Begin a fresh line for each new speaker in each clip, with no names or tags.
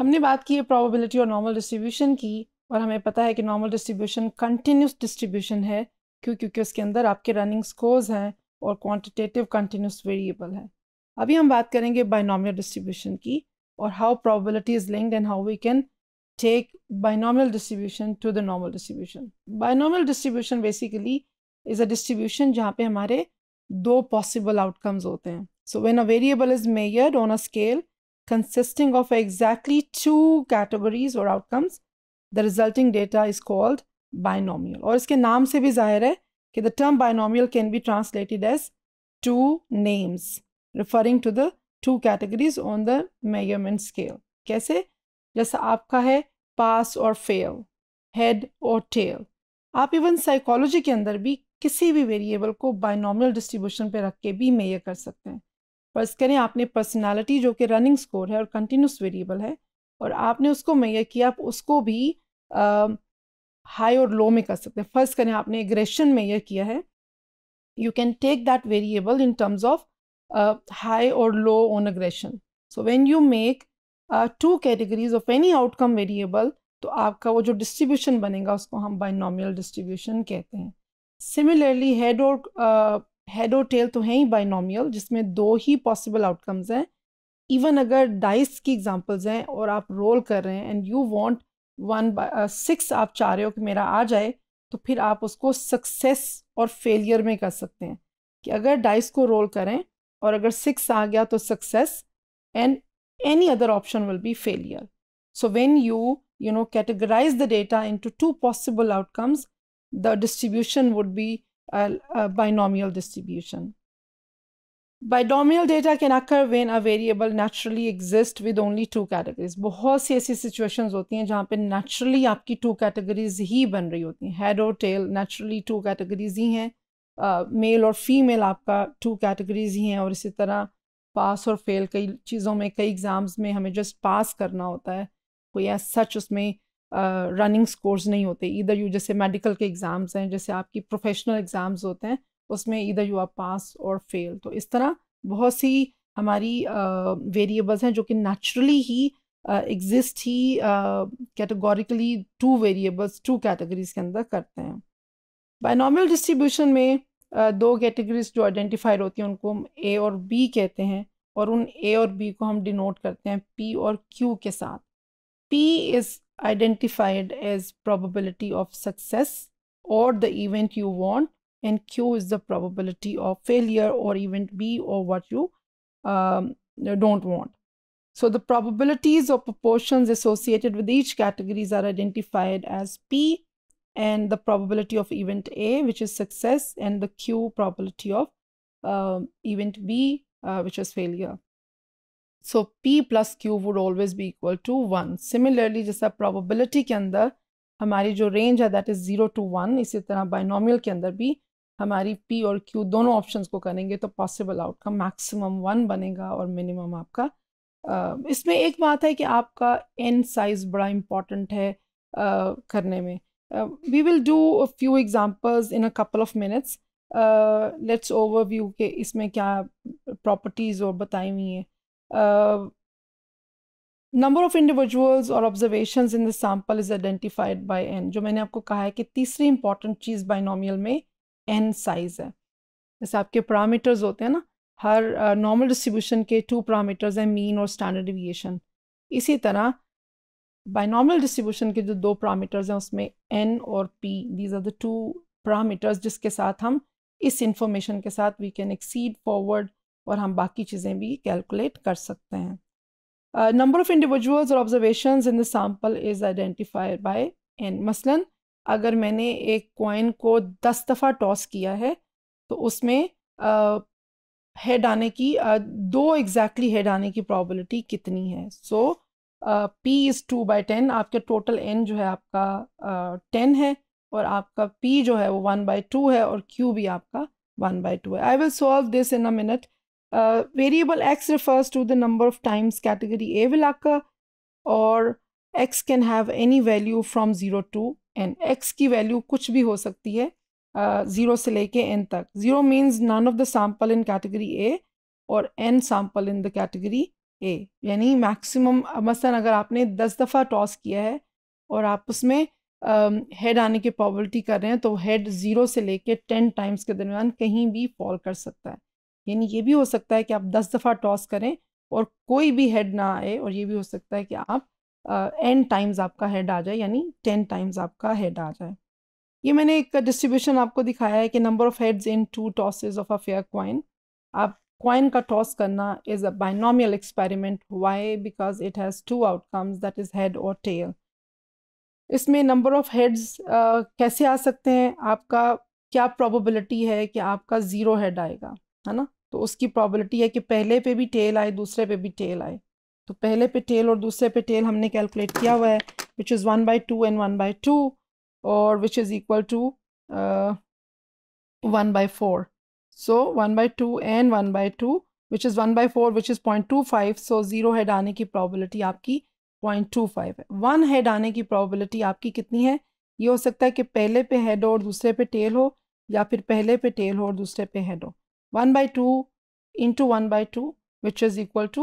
हमने बात की है प्रोबेबिलिटी और नॉर्मल डिस्ट्रीब्यूशन की और हमें पता है कि नॉर्मल डिस्ट्रीब्यूशन कंटिन्यूस डिस्ट्रीब्यूशन है क्यों क्योंकि उसके अंदर आपके रनिंग स्कोर्स हैं और क्वांटिटेटिव कंटिन्यूस वेरिएबल है अभी हम बात करेंगे बाइनॉमियल डिस्ट्रीब्यूशन की और how probability is linked and how we can take binomial distribution to the normal distribution Binomial distribution basically is a distribution जहाँ पे हमारे दो पॉसिबल आउटकम्स होते हैं. So when a variable is measured on a scale consisting of exactly two categories or outcomes. The resulting data is called binomial. aur iske naam se bhi zahir hai ki the term binomial can be translated as two names, referring to the two categories on the measurement scale. kaise jaisa aapka hai pass or fail head or tail aap even psychology ke andar bhi किसी भी variable को binomial distribution पे रख के भी mayor कर सकते हैं फर्ज करें आपने पर्सनालिटी जो कि रनिंग स्कोर है और कंटिन्यूस वेरिएबल है और आपने उसको मैयर किया आप उसको भी हाई और लो में कर सकते हैं फर्ज करें आपने एग्रेशन मैयर किया है you can take that variable in terms of high और low on aggression so when you make two categories of any outcome variable तो आपका वो जो डिस्ट्रीब्यूशन बनेगा उसको हम बाइनॉमियल डिस्ट्रीब्यूशन कहते हैं सिमिलरली हेड और हेड और टेल तो हैं ही बाइनोमियल जिसमें दो ही पॉसिबल आउटकम्स हैं इवन अगर डाइस की एग्जांपल्स हैं और आप रोल कर रहे हैं and you want one six आप चाह रहे हो कि मेरा आ जाए तो फिर आप उसको सक्सेस और फेलियर में कर सकते हैं कि अगर डाइस को रोल करें और अगर सिक्स आ गया तो success and any other option will be failure so when you you know categorize the data into two possible outcomes the distribution would be a, a binomial distribution. Binomial data can occur when a variable naturally exist with only two categories बहुत सी ऐसी situation होती हैं जहाँ पर naturally आपकी to categories ही बन रही होती हैं हेड और टेल naturally two कैटेगरीज ही हैं मेल uh, और फीमेल आपका टू कैटेगरीज ही हैं और इसी तरह पास और फेल कई चीज़ों में कई एग्ज़ाम्स में हमें जस्ट पास करना होता है कोई ऐसा सच उसमें रनिंग स्कोर्स नहीं होते इधर यू जैसे मेडिकल के एग्ज़ाम्स हैं जैसे आपकी प्रोफेशनल एग्ज़ाम्स होते हैं उसमें इधर यू आर पास और फेल तो इस तरह बहुत सी हमारी वेरिएबल्स uh, हैं जो कि नेचुरली ही एग्जिस्ट uh, ही categorically two variables two categories के अंदर करते हैं बायनॉमल डिस्ट्रीब्यूशन में uh, दो कैटेगरीज जो आइडेंटिफाइड होती हैं उनको हम ए और बी कहते हैं और उन ए और बी को हम डिनोट करते हैं पी और क्यू के साथ p is identified as probability of success or the event you want and q is the probability of failure or event b or what you um, don't want so the probabilities or proportions associated with each categories are identified as p and the probability of event a which is success and the q probability of um, event b uh, which is failure so p plus q would always be equal to one similarly जैसा probability के अंदर हमारी जो range है that is zero to one इसी तरह binomial के अंदर भी हमारी पी और क्यू दोनों ऑप्शंस को करेंगे तो पॉसिबल आउटकम मैक्सिमम वन बनेगा और मिनिमम आपका uh, इसमें एक बात है कि आपका एन साइज़ बड़ा इम्पॉर्टेंट है uh, करने में we will do few examples in a couple of minutes let's overview के इसमें क्या प्रॉपर्टीज़ और बताई हुई हैं नंबर ऑफ इंडिविजुअल्स और observation in the sample is identified by n जो मैंने आपको कहा है कि तीसरी इंपॉर्टेंट चीज़ बाइनोमियल में एन साइज़ है जैसे आपके पैरामीटर्स होते हैं ना हर नॉर्मल uh, डिस्ट्रीब्यूशन के टू पैरामीटर्स हैं मीन और स्टैंडर्ड डिविएशन इसी तरह बाइनॉमियल डिस्ट्रीब्यूशन के जो दो पैरामीटर्स हैं उसमें एन और p these are the two parameters जिसके साथ हम इस इंफॉर्मेशन के साथ वी कैन एक्सीड फॉरवर्ड और हम बाकी चीज़ें भी कैलकुलेट कर सकते हैं नंबर ऑफ़ इंडिविजुअल्स और observation in the sample is identified by n मसलन अगर मैंने एक कॉइन को दस दफ़ा टॉस किया है तो उसमें हेड uh, आने की uh, दो एग्जैक्टली हेड आने की प्रॉबिलिटी कितनी है so p is two by ten आपके टोटल एन जो है आपका टेन uh, है और आपका पी जो है वो वन बाई टू है और क्यू भी आपका वन बाई टू है I will solve this in a minute Uh, variable x refers to the number of times category A will occur और x can have any value from 0 to n. x की value कुछ भी हो सकती है zero uh, से लेके n तक zero means none of the sample in category A और n sample in the category A यानी maximum मसलन अगर आपने दस दफ़ा टॉस किया है और आप उसमें हेड आने की प्रॉबिलिटी कर रहे हैं तो हेड ज़ीरो से लेके टेन टाइम्स के दरमियान कहीं भी फॉल कर सकता है यानी ये भी हो सकता है कि आप दस दफ़ा टॉस करें और कोई भी हेड ना आए और ये भी हो सकता है कि आप एन uh, टाइम्स आपका हेड आ जाए यानी टेन टाइम्स आपका हेड आ जाए ये मैंने एक डिस्ट्रीब्यूशन आपको दिखाया है कि number of heads in two tosses of a fair coin आप क्वाइन का टॉस करना is a binomial experiment why because it has two outcomes that is head और टेल इसमें नंबर ऑफ हेड्स कैसे आ सकते हैं आपका क्या प्रोबेबिलिटी है कि आपका ज़ीरो हेड आएगा है ना तो उसकी प्रॉबलिटी है कि पहले पे भी टेल आए दूसरे पे भी टेल आए तो पहले पे टेल और दूसरे पे टेल हमने कैलकुलेट किया हुआ है which is one by two and one by two और which is equal to one by four so one by two and one by two which is one by four which is point two five so zero head आने की probability आपकी point two five है one head आने की probability आपकी कितनी है ये हो सकता है कि पहले पे हेड हो और दूसरे पे टेल हो या फिर पहले पे टेल हो और दूसरे पे हेड हो 1 by 2 into 1 by 2 which is equal to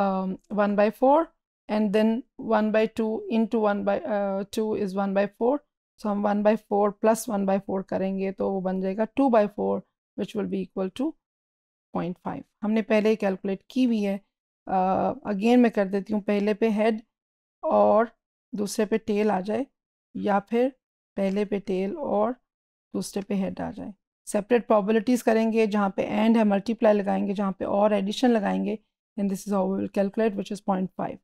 um, 1 by 4 and then 1 by 2 into 1 by uh, 2 is 1 by 4 so 1 by 4 plus 1 by 4 करेंगे तो वो बन जाएगा 2 by 4 which will be equal to 0.5 हमने पहले ही कैलकुलेट की हुई है अगेन uh, मैं कर देती हूँ पहले पे हेड और दूसरे पे टेल आ जाए या फिर पहले पे टेल और दूसरे पे हेड आ जाए सेपरेट प्रॉबलिटीज़ करेंगे जहाँ पे एंड है मल्टीप्लाई लगाएंगे जहाँ पे और एडिशन लगाएंगे and this is how will calculate which is point five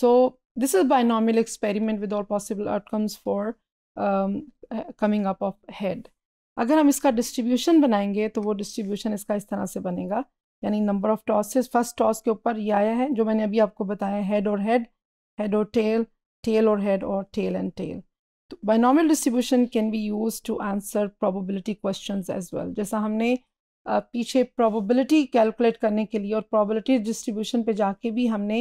so this is binomial experiment with all possible outcomes for coming up of head अगर हम इसका डिस्ट्रीब्यूशन बनाएंगे तो वो डिस्ट्रीब्यूशन इसका इस तरह से बनेगा यानी number of tosses first toss के ऊपर ये आया है जो मैंने अभी आपको बताया हेड और हेड हेड और टेल टेल और हेड और टेल एंड टेल तो binomial distribution can be use to answer probability questions as well जैसा हमने पीछे प्रोबेबिलिटी कैलकुलेट करने के लिए और प्रोबेबिलिटी डिस्ट्रीब्यूशन पे जाके भी हमने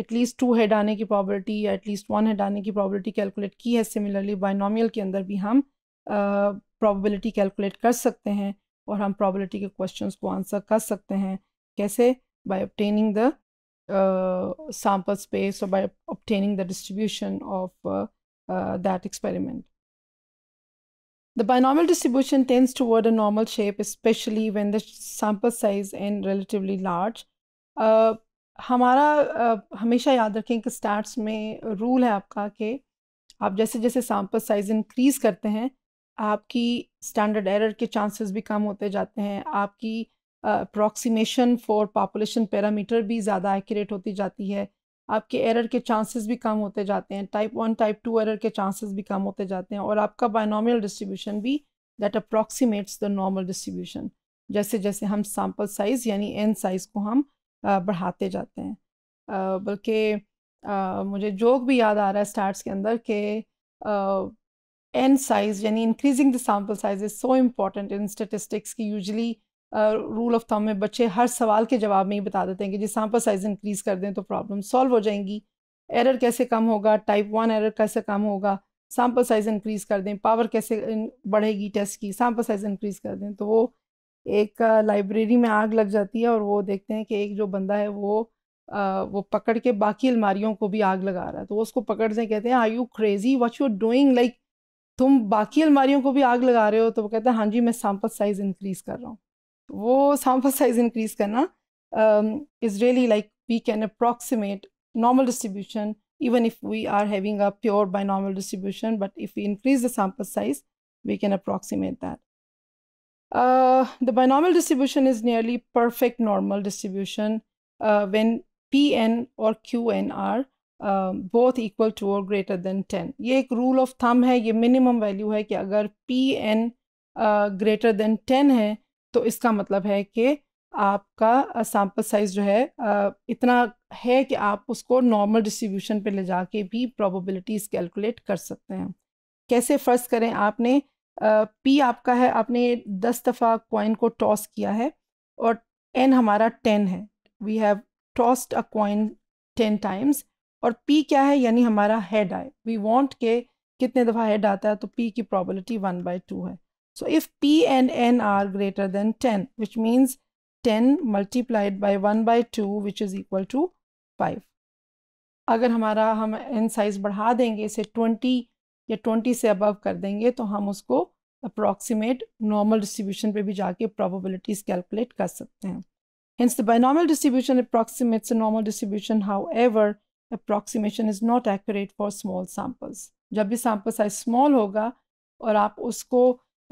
एटलीस्ट टू हेड आने की प्रोबेबिलिटी या एटलीस्ट वन हेड आने की प्रोबेबिलिटी कैलकुलेट की है सिमिलरली बाइनॉमियल के अंदर भी हम प्रॉबिलिटी uh, कैलकुलेट कर सकते हैं और हम प्रोबेबिलिटी के क्वेश्चंस को आंसर कर सकते हैं कैसे by obtaining the sample space और by obtaining the distribution of uh, that experiment. The binomial distribution tends toward a normal shape, especially when the sample size and relatively large. Uh, हमारा uh, हमेशा याद रखें कि stats में rule है आपका कि आप जैसे जैसे सैम्पल साइज इंक्रीज़ करते हैं आपकी स्टैंडर्ड एरर के चांसेस भी कम होते जाते हैं आपकी अप्रॉक्सीमेशन फॉर पॉपुलेशन पैरामीटर भी ज़्यादा एक्यूरेट होती जाती है आपके एरर के चांसेस भी कम होते जाते हैं type one type two error के चांसेस भी कम होते जाते हैं और आपका बायनॉमियल डिस्ट्रीब्यूशन भी that approximates the normal distribution जैसे जैसे हम सैम्पल साइज़ यानी एन साइज़ को हम बढ़ाते जाते हैं बल्कि मुझे जोक भी याद आ रहा है स्टार्ट के अंदर कि एन साइज़ यानी increasing the sample size is so important in statistics की यूजली रूल ऑफ थम में बच्चे हर सवाल के जवाब में ही बता देते हैं कि जी सैम्पल साइज़ इंक्रीज़ कर दें तो प्रॉब्लम सॉल्व हो जाएंगी एरर कैसे कम होगा टाइप वन एरर कैसे कम होगा सैम्पल साइज़ इंक्रीज़ कर दें पावर कैसे बढ़ेगी टेस्ट की सैम्पल साइज़ इंक्रीज़ कर दें तो वो एक लाइब्रेरी में आग लग जाती है और वो देखते हैं कि एक जो बंदा है वो आ, वो पकड़ के बाकी अलमारियों को भी आग लगा रहा है तो वो उसको पकड़ से कहते हैं I you crazy what you doing like तुम बाकी अलमारियों को भी आग लगा रहे हो तो वो कहते हैं हाँ जी मैं सैम्पल साइज़ इंक्रीज़ कर रहा हूँ वो सैम्पल साइज इंक्रीज करना is really like we can approximate normal distribution even if we are having a pure by normal distribution but if we increase the sample size we can approximate that the binomial distribution is nearly perfect normal distribution when p n और q n are both equal to और greater than ten ये एक rule of थम है ये minimum value है कि अगर p n greater than ten है तो इसका मतलब है कि आपका सैम्पल साइज जो है इतना है कि आप उसको नॉर्मल डिस्ट्रीब्यूशन पे ले जाके भी प्रोबेबिलिटीज़ कैलकुलेट कर सकते हैं कैसे फ़र्ज करें आपने पी आपका है आपने दस दफ़ा कॉइन को टॉस किया है और एन हमारा टेन है we have tossed a coin ten times और पी क्या है यानी हमारा हेड आए वी वॉन्ट के कितने दफ़ा हेड आता है तो पी की प्रॉबलिटी वन बाई टू है So if p and n are greater than 10, which means 10 multiplied by 1 by 2, which is equal to 5. agar hamara hum n size badha denge ise 20 ya 20 से above कर देंगे तो हम उसको approximate normal distribution पे भी जाके probabilities calculate kar sakte hain Hence, the binomial distribution approximates a normal distribution. However, approximation is not accurate for small samples. jab bhi sample size small hoga aur aap usko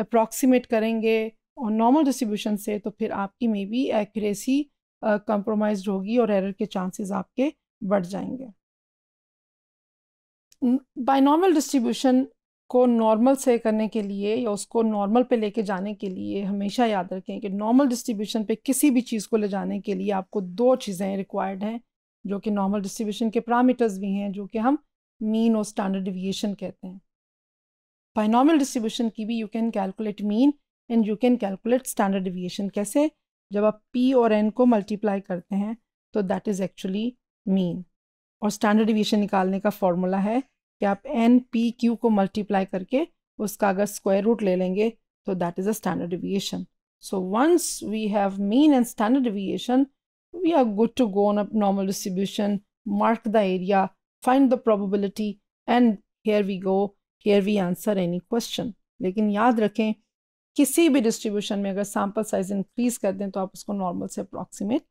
approximate करेंगे और normal distribution से तो फिर आपकी may be accuracy compromise होगी और error के chances आपके बढ़ जाएंगे बाय नॉर्मल डिस्ट्रीब्यूशन को नॉर्मल से करने के लिए या उसको नॉर्मल पे लेके जाने के लिए हमेशा याद रखें कि नॉर्मल डिस्ट्रीब्यूशन पे किसी भी चीज़ को ले जाने के लिए आपको दो चीज़ें रिक्वायर्ड हैं जो कि नॉर्मल डिस्ट्रीब्यूशन के पैरामीटर्स भी हैं जो कि हम मीन और स्टैंडर्ड डिविएशन कहते हैं बाइनॉमल डिस्ट्रीब्यूशन की भी you can calculate mean and you can calculate standard deviation कैसे जब आप पी और एन को मल्टीप्लाई करते हैं तो दैट इज़ एक्चुअली मीन और स्टैंडर्ड डिविएशन निकालने का फॉर्मूला है कि आप एन पी क्यू को मल्टीप्लाई करके उसका अगर स्क्वायर रूट ले लेंगे तो that is a standard deviation so once we have mean and standard deviation we are good to go on a normal distribution mark the area find the probability and here we go here we answer any question लेकिन याद रखें किसी भी distribution में अगर sample size increase कर दें तो आप उसको नॉर्मल से अप्रॉक्सीमेट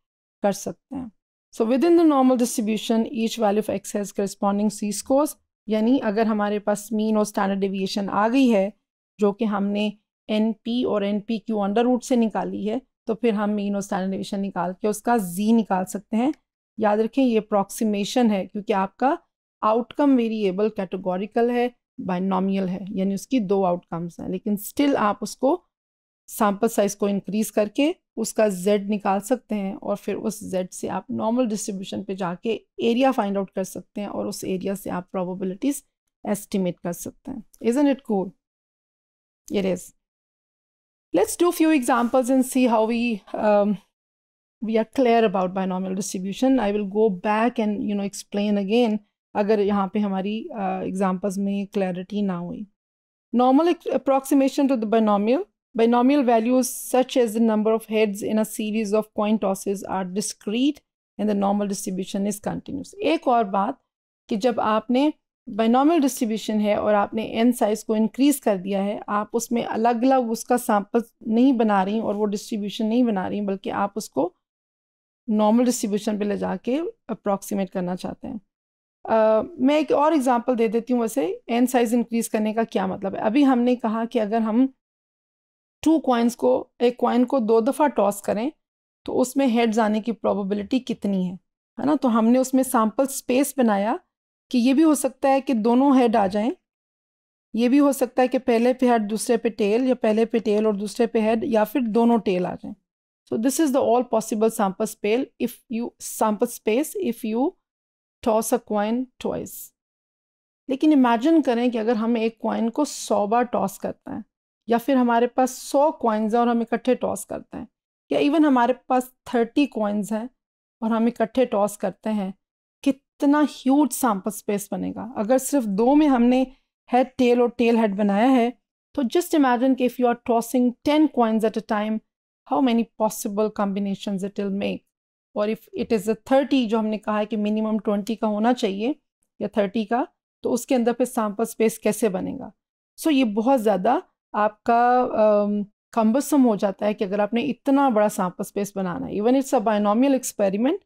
कर सकते हैं so with in the normal distribution each value of X has corresponding Z scores यानी अगर हमारे पास मीन और स्टैंडर्ड डिविएशन आ गई है जो कि हमने एन पी और N P Q under root से निकाली है तो फिर हम मीन और स्टैंडर्ड डिविएशन निकाल के उसका जी निकाल सकते हैं याद रखें ये अप्रॉक्सीमेशन है क्योंकि आपका आउटकम वेरिएबल कैटेगोरिकल है बाइनॉमियल है यानी उसकी दो आउटकम्स हैं लेकिन स्टिल आप उसको सैम्पल साइज को इंक्रीज करके उसका जेड निकाल सकते हैं और फिर उस जेड से आप नॉर्मल डिस्ट्रीब्यूशन पे जाके एरिया फाइंड आउट कर सकते हैं और उस एरिया से आप प्रोबेबिलिटीज एस्टिमेट कर सकते हैं is it cool it is let's do few examples and see how we we are clear about binomial distribution I will go back and you know explain again अगर यहाँ पे हमारी examples में clarity ना हुई normal approximation to the binomial binomial values such as the number of heads in a series of coin tosses are discrete and the normal distribution is continuous एक और बात कि जब आपने बाइनोमियल डिस्ट्रीब्यूशन है और आपने एन साइज को इंक्रीज कर दिया है आप उसमें अलग अलग उसका सैंपल नहीं बना रही और वो डिस्ट्रीब्यूशन नहीं बना रही बल्कि आप उसको नॉर्मल डिस्ट्रीब्यूशन पे ले जाके अप्रॉक्सीमेट करना चाहते हैं मैं एक और एग्जांपल दे देती हूँ वैसे एन साइज इंक्रीज करने का क्या मतलब है अभी हमने कहा कि अगर हम टू कॉइन्स को एक कॉइन को दो दफ़ा टॉस करें तो उसमें हेड्स आने की प्रोबेबिलिटी कितनी है है ना तो हमने उसमें सैम्पल स्पेस बनाया कि ये भी हो सकता है कि दोनों हेड आ जाएं ये भी हो सकता है कि पहले पे हेड दूसरे पे टेल या पहले पे टेल और दूसरे पे हेड या फिर दोनों टेल आ जाएं so this is the all possible sample spell if you sample space if you toss a coin twice लेकिन इमेजिन करें कि अगर हम एक कॉइन को सौ बार टॉस करते हैं या फिर हमारे पास सौ कॉइन्स हैं और हम इकट्ठे टॉस करते हैं या इवन हमारे पास थर्टी कॉइन्स हैं और हम इकट्ठे टॉस करते हैं कितना ह्यूज सैम्पल स्पेस बनेगा अगर सिर्फ दो में हमने हेड टेल और टेल हेड बनाया है तो जस्ट इमेजिन कि if you are tossing ten coins at a time how many possible combination it will make और if it is a thirty जो हमने कहा है कि मिनिमम ट्वेंटी का होना चाहिए या थर्टी का तो उसके अंदर फिर सैम्पल स्पेस कैसे बनेगा सो so, ये बहुत ज़्यादा आपका कम्बसम हो जाता है कि अगर आपने इतना बड़ा सैम्पल स्पेस बनाना है even it's a binomial experiment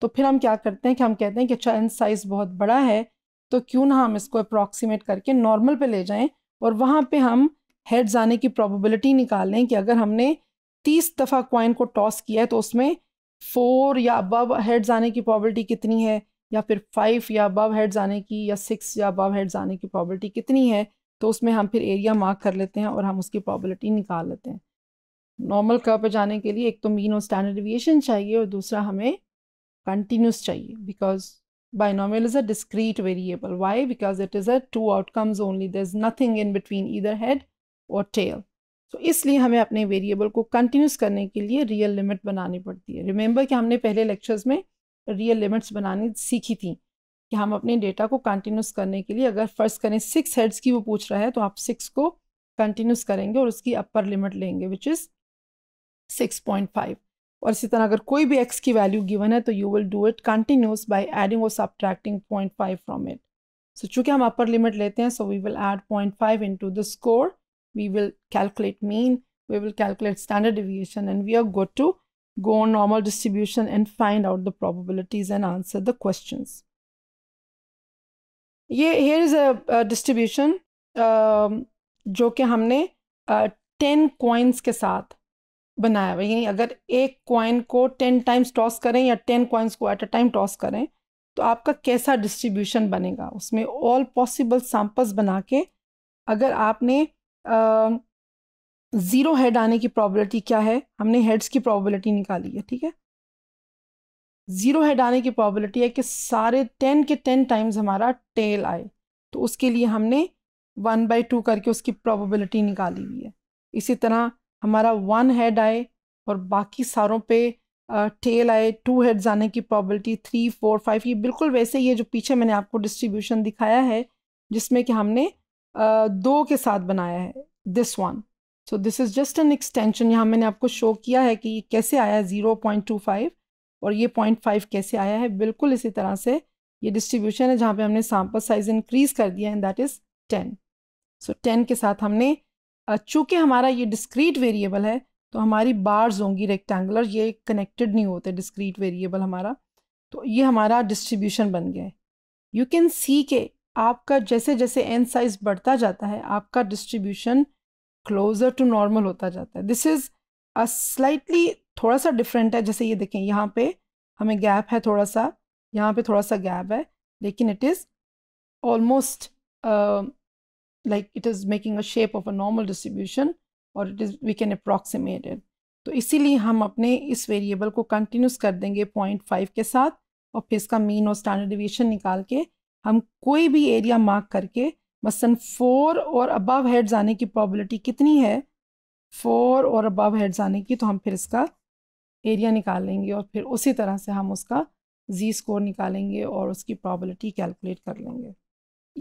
तो फिर हम क्या करते हैं कि हम कहते हैं कि अच्छा एन साइज़ बहुत बड़ा है तो क्यों ना हम इसको अप्रॉक्सीमेट करके नॉर्मल पे ले जाएं और वहाँ पे हम हेड्स आने की प्रोबेबिलिटी लें कि अगर हमने तीस दफ़ा क्वाइन को टॉस किया है तो उसमें फोर या अबव हेड्स आने की प्रॉबलिटी कितनी है या फिर फाइव या अबव हेड्स आने की या सिक्स या अबव हेड्स आने की प्रॉबलिटी कितनी है तो उसमें हम फिर एरिया मार्क कर लेते हैं और हम उसकी प्रॉबलिटी निकाल लेते हैं नॉर्मल कर्व पे जाने के लिए एक तो मीन और स्टैंडर्ड डिविएशन चाहिए और दूसरा हमें कंटिन्यूस चाहिए because is a discrete variable why because it is a two outcomes only there is nothing in between either head और टेल तो so, इसलिए हमें अपने वेरिएबल को कंटिन्यूस करने के लिए रियल लिमिट बनानी पड़ती है रिमेंबर कि हमने पहले लेक्चर्स में रियल लिमिट्स बनानी सीखी थी कि हम अपने डेटा को कंटिन्यूस करने के लिए अगर फर्स्ट करें सिक्स हेड्स की वो पूछ रहा है तो आप सिक्स को कंटिन्यूस करेंगे और उसकी अपर लिमिट लेंगे which is six point five और इसी तरह अगर कोई भी एक्स की वैल्यू गिवन है तो you will do it continuous by adding और subtracting point five from it so चूँकि हम अपर लिमिट लेते हैं so we will add point five to the score we will calculate mean, we will calculate standard deviation, and we are good to go on normal distribution and find out the probabilities and answer the questions. ये here is a, a distribution uh, जो कि हमने ten uh, coins ke साथ banaya हुआ yani agar ek coin ko 10 times toss kare ya 10 coins ko at a time toss kare तो आपका कैसा distribution बनेगा उसमें ऑल पॉसिबल सैम्पल्स बना के अगर आपने ज़ीरो हेड आने की प्रॉबलिटी क्या है हमने हेड्स की प्रॉबिलिटी निकाली है ठीक है ज़ीरो हेड आने की प्रॉबलिटी है कि सारे टेन के टेन टाइम्स हमारा टेल आए तो उसके लिए हमने वन बाई टू करके उसकी प्रॉबिलिटी निकाली हुई है इसी तरह हमारा वन हेड आए और बाकी सारों पे टेल आए टू हेड्स आने की प्रॉबलिटी थ्री फोर फाइव ये बिल्कुल वैसे ही है जो पीछे मैंने आपको डिस्ट्रीब्यूशन दिखाया है जिसमें कि हमने दो के साथ बनाया है this one so this is just an extension यहाँ मैंने आपको शो किया है कि ये कैसे आया है ज़ीरो पॉइंट टू फाइव और ये पॉइंट फाइव कैसे आया है बिल्कुल इसी तरह से ये डिस्ट्रीब्यूशन है जहाँ पे हमने सैम्पल साइज इंक्रीज़ कर दिया and that is ten so ten के साथ हमने चूँकि हमारा ये डिस्क्रीट वेरिएबल है तो हमारी बार्स होंगी रेक्टेंगुलर ये कनेक्टेड नहीं होते डिस्क्रीट वेरिएबल हमारा तो ये हमारा डिस्ट्रीब्यूशन बन गया है यू कैन सी के आपका जैसे जैसे एन साइज बढ़ता जाता है आपका डिस्ट्रीब्यूशन क्लोजर टू नॉर्मल होता जाता है दिस इज़ अ स्लाइटली थोड़ा सा डिफरेंट है जैसे ये देखें यहाँ पे हमें गैप है थोड़ा सा यहाँ पे थोड़ा सा गैप है लेकिन it is almost like it is making a shape of a normal distribution और it is we can approximate it तो इसीलिए हम अपने इस वेरिएबल को कंटिन्यूस कर देंगे पॉइंट फाइव के साथ और फिर इसका मीन और स्टैंडर्ड डिविएशन निकाल के हम कोई भी एरिया मार्क करके मसन फोर और अबव हेड्स आने की प्रॉबिलिटी कितनी है फोर और अबव हेड्स आने की तो हम फिर इसका एरिया निकाल लेंगे और फिर उसी तरह से हम उसका जी स्कोर निकालेंगे और उसकी प्रॉबिलिटी कैलकुलेट कर लेंगे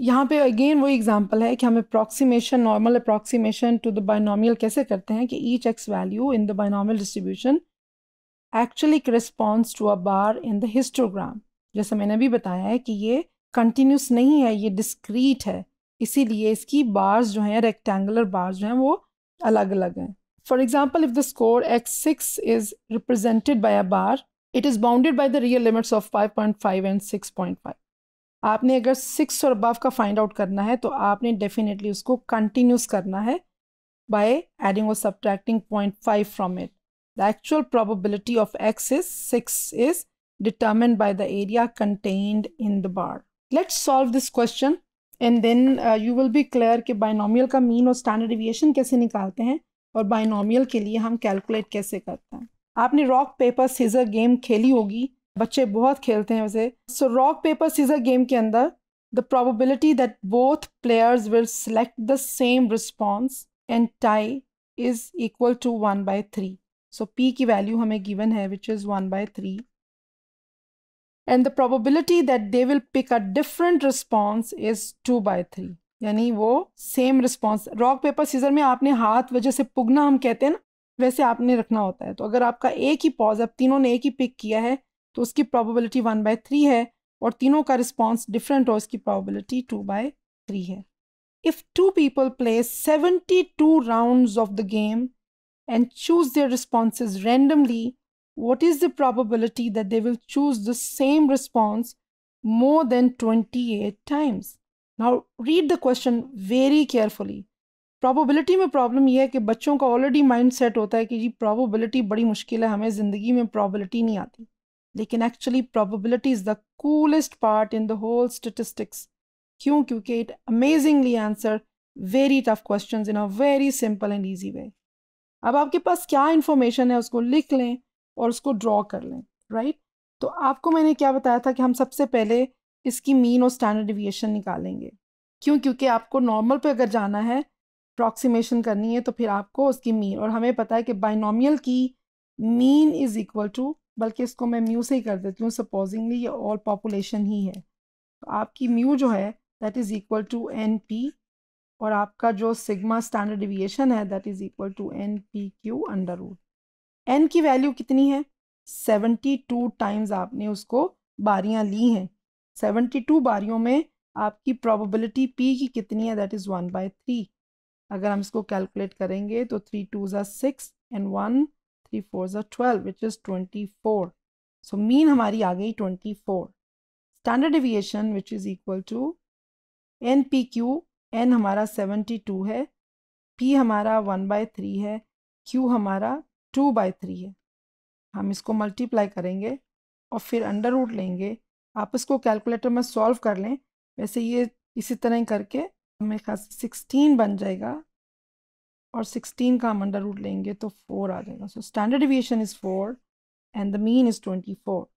यहाँ पे अगेन वही एग्जांपल है कि हम approximation normal approximation to the binomial कैसे करते हैं कि each X value in the binomial distribution actually corresponds to a bar in the histogram जैसे मैंने भी बताया है कि ये कंटिन्यूस नहीं है ये डिस्क्रीट है इसीलिए इसकी बार्स जो हैं रेक्टेंगुलर बार्स जो हैं वो अलग अलग हैं for example if the score X six is represented by a bar it is bounded by the real limits of five point five and six point five आपने अगर सिक्स और अबव का फाइंड आउट करना है तो आपने definitely उसको continuous करना है बाय एडिंग और subtracting point five from it the actual probability of X is six is determined by the area contained in the bar let's solve this question and then you will be clear कि binomial का mean और standard deviation कैसे निकालते हैं और binomial के लिए हम कैलकुलेट कैसे करते हैं आपने रॉक पेपर सीजर गेम खेली होगी बच्चे बहुत खेलते हैं उसे so rock paper scissor game के अंदर the probability that both players will select the same response and tie is equal to one by three so P की वैल्यू हमें गिवन है which is one by three and the probability that they will pick a different response is two by three यानी वो same response rock paper scissor में आपने हाथ वजह से पुगना हम कहते हैं ना वैसे आपने रखना होता है तो अगर आपका एक ही पॉज अब तीनों ने एक ही पिक किया है तो उसकी प्रोबेबिलिटी वन बाय थ्री है और तीनों का रिस्पॉन्स डिफरेंट हो उसकी प्रोबेबिलिटी टू बाय थ्री है if two people play seventy two round of the game and choose their responses randomly what is the probability that they will choose the same response more than 28 times? Now read the question very carefully. Probability mein problem ye hai ki bachchon already mindset hota hai ki ji probability badi mushkil hai hame zindagi mein probability nahi They can actually probability is the coolest part in the whole statistics. Kyun? Kyunki amazingly answer very tough questions in a very simple and easy way. Ab aapke paas kya information hai usko likh lein और उसको draw कर लें right तो आपको मैंने क्या बताया था कि हम सबसे पहले इसकी मीन और स्टैंडर्ड डिविएशन निकालेंगे क्यों क्योंकि आपको नॉर्मल पे अगर जाना है अप्रॉक्सीमेशन करनी है तो फिर आपको उसकी मीन और हमें पता है कि बाइनोमियल की मीन इज़ इक्वल टू बल्कि इसको मैं म्यू से ही कर देती हूँ सपोजिंगली ये ऑल पॉपुलेशन ही है तो आपकी म्यू जो है that is equal to N P और आपका जो सिग्मा स्टैंडर्ड डिविएशन है that is equal to N P Q under root N की वैल्यू कितनी है सेवेंटी टू टाइम्स आपने उसको बारियाँ ली हैं सेवेंटी टू बारियों में आपकी प्रोबेबिलिटी पी की कितनी है that is one by three अगर हम इसको कैलकुलेट करेंगे तो थ्री टू ज़ा six and one three four ज़ा twelve which is twenty four so mean हमारी आ गई twenty four standard deviation which is equal to N P Q N हमारा सेवेंटी टू है पी हमारा वन बाय थ्री है Q हमारा two by three है हम इसको मल्टीप्लाई करेंगे और फिर अंडर रूट लेंगे आप इसको कैलकुलेटर में सॉल्व कर लें वैसे ये इसी तरह ही करके हमें खास सिक्सटीन बन जाएगा और सिक्सटीन का हम अंडर रूट लेंगे तो फोर आ जाएगा so standard deviation is four and the mean is twenty four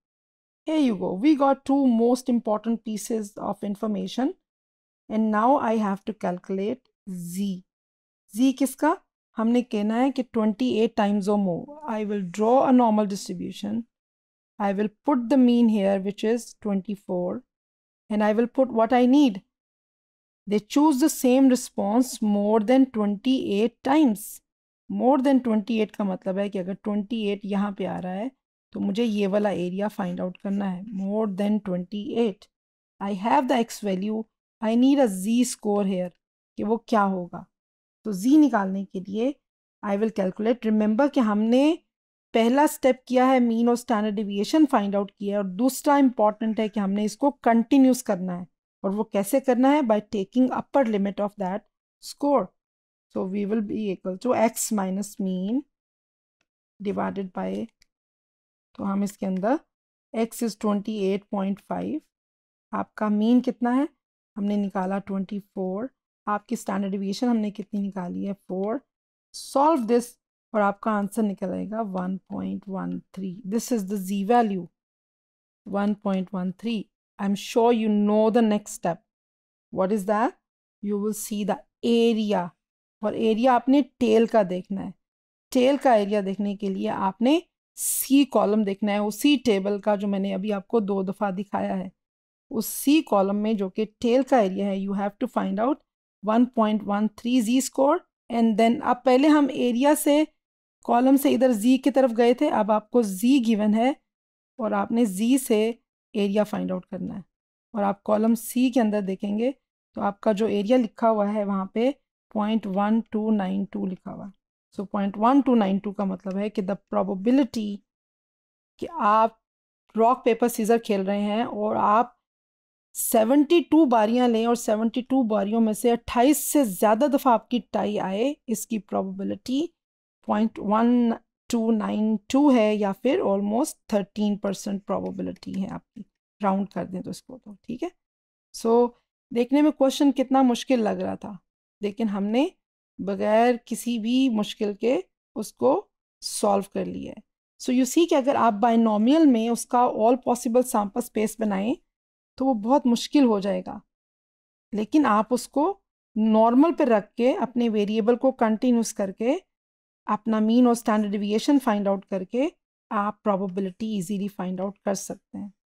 a you go we got two most important pieces of information and now I have to calculate Z Z किसका हमने कहना है कि 28 times oh more I will draw a normal distribution I will put the mean here which is twenty four and I will put what I need they choose the same response more than twenty eight times more than twenty eight का मतलब है कि अगर twenty eight यहाँ पे आ रहा है तो मुझे ये वाला एरिया फाइंड आउट करना है more than twenty eight I have the X value I need a Z score here कि वो क्या होगा तो जी निकालने के लिए आई विल कैलकुलेट रिमेंबर कि हमने पहला स्टेप किया है मीन और स्टैंडर्ड डिविएशन फाइंड आउट किया है और दूसरा इंपॉर्टेंट है कि हमने इसको कंटिन्यूस करना है और वो कैसे करना है by taking upper limit of that score so we will be equal to X minus mean divided by तो हम इसके अंदर X is twenty eight point five आपका मीन कितना है हमने निकाला ट्वेंटी फोर आपकी स्टैंडर्ड डिविएशन हमने कितनी निकाली है फोर सॉल्व दिस और आपका आंसर निकल आएगा one point one three this is the Z value one point one three I am sure you know the next step what is that you will see the area और area आपने tail का देखना है tell का area देखने के लिए आपने सी कॉलम देखना है उसी टेबल का जो मैंने अभी आपको दो दफ़ा दिखाया है उस सी कॉलम में जो कि टेल का एरिया है you have to find out 1.13 Z score and then अब पहले हम एरिया से कॉलम से इधर जी की तरफ गए थे अब आपको जी गिवन है और आपने जी से एरिया फाइंड आउट करना है और आप कॉलम सी के अंदर देखेंगे तो आपका जो एरिया लिखा हुआ है वहाँ पे point one two nine two लिखा हुआ है so point one two nine two का मतलब है कि द प्रोबेबिलिटी कि आप रॉक पेपर सीज़र खेल रहे हैं और आप सेवेंटी टू बारियाँ लें और सेवेंटी टू बारियों में से अट्ठाईस से ज़्यादा दफ़ा आपकी टाई आए इसकी probability point one two nine two है या फिर ऑलमोस्ट थर्टीन परसेंट प्रॉबिलिटी है आपकी राउंड कर दें तो इसको तो ठीक है सो so, देखने में क्वेश्चन कितना मुश्किल लग रहा था लेकिन हमने बगैर किसी भी मुश्किल के उसको सॉल्व कर लिया है सो यू सी कि अगर आप बाइनॉमियल में उसका ऑल पॉसिबल सैम्पल स्पेस बनाएं तो वो बहुत मुश्किल हो जाएगा लेकिन आप उसको नॉर्मल पे रख के अपने वेरिएबल को कंटिन्यूस करके अपना मीन और स्टैंडर्ड डिविएशन फाइंड आउट करके आप प्रोबेबिलिटी इजीली फाइंड आउट कर सकते हैं